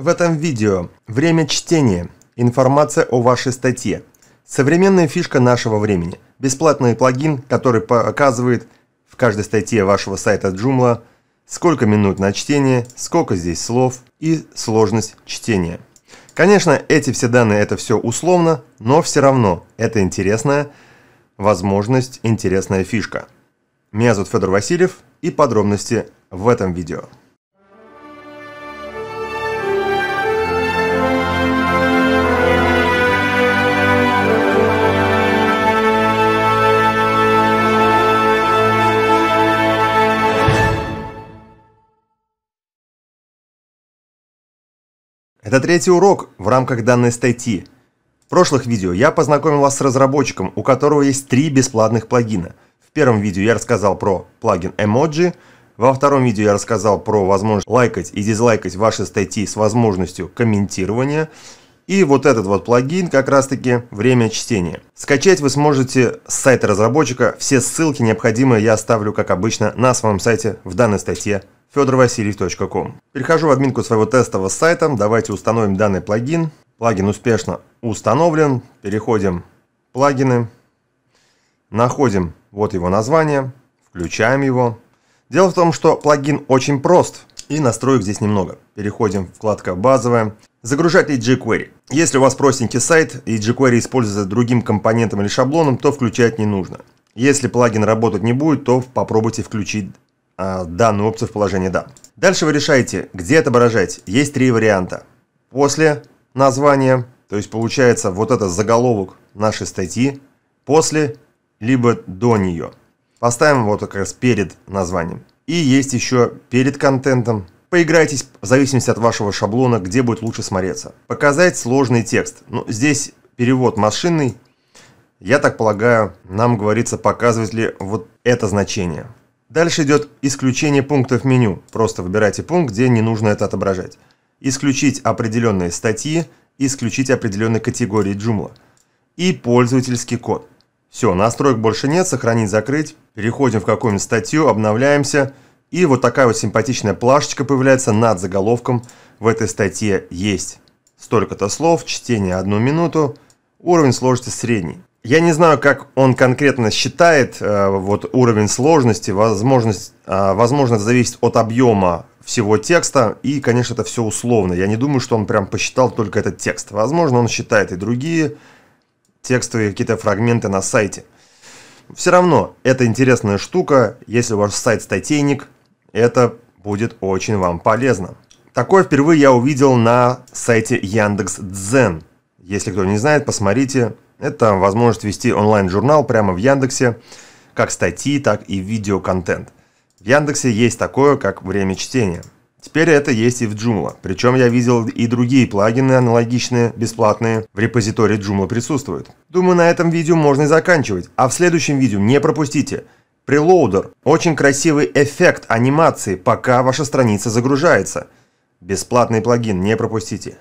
В этом видео время чтения, информация о вашей статье, современная фишка нашего времени, бесплатный плагин, который показывает в каждой статье вашего сайта Joomla, сколько минут на чтение, сколько здесь слов и сложность чтения. Конечно, эти все данные это все условно, но все равно это интересная возможность, интересная фишка. Меня зовут Федор Васильев и подробности в этом видео. Это третий урок в рамках данной статьи. В прошлых видео я познакомил вас с разработчиком, у которого есть три бесплатных плагина. В первом видео я рассказал про плагин Emoji, во втором видео я рассказал про возможность лайкать и дизлайкать ваши статьи с возможностью комментирования. И вот этот вот плагин как раз таки время чтения. Скачать вы сможете с сайта разработчика. Все ссылки необходимые я оставлю, как обычно, на своем сайте в данной статье fedorvasiliev.com. Перехожу в админку своего тестового сайта. Давайте установим данный плагин. Плагин успешно установлен. Переходим в плагины. Находим вот его название. Включаем его. Дело в том, что плагин очень прост и настроек здесь немного. Переходим в вкладка «Базовая». Загружать ли jQuery? Если у вас простенький сайт и jQuery используется другим компонентом или шаблоном, то включать не нужно. Если плагин работать не будет, то попробуйте включить э, а, данную опцию в положении «да». Дальше вы решаете, где отображать. Есть три варианта. После названия, то есть получается вот это заголовок нашей статьи, после, либо до нее. Поставим вот как раз перед названием. И есть еще перед контентом. Поиграйтесь в зависимости от вашего шаблона, где будет лучше смотреться. Показать сложный текст. Ну, здесь перевод машинный. Я так полагаю, нам говорится, показывать ли вот это значение. Дальше идет исключение пунктов меню. Просто выбирайте пункт, где не нужно это отображать. Исключить определенные статьи, исключить определенные категории Joomla. И пользовательский код. Все, настроек больше нет, сохранить, закрыть. Переходим в какую-нибудь статью, обновляемся. И вот такая вот симпатичная плашечка появляется над заголовком. В этой статье есть столько-то слов, чтение одну минуту, уровень сложности средний. Я не знаю, как он конкретно считает э, вот уровень сложности, возможность, э, возможность зависит от объема всего текста, и, конечно, это все условно. Я не думаю, что он прям посчитал только этот текст. Возможно, он считает и другие текстовые какие-то фрагменты на сайте. Все равно, это интересная штука, если ваш сайт статейник, это будет очень вам полезно. Такое впервые я увидел на сайте Яндекс.Дзен. Если кто не знает, посмотрите, это возможность вести онлайн-журнал прямо в Яндексе, как статьи, так и видеоконтент. В Яндексе есть такое, как время чтения. Теперь это есть и в Joomla. Причем я видел и другие плагины аналогичные, бесплатные, в репозитории Joomla присутствуют. Думаю, на этом видео можно и заканчивать. А в следующем видео не пропустите. Прелоудер. Очень красивый эффект анимации, пока ваша страница загружается. Бесплатный плагин, не пропустите.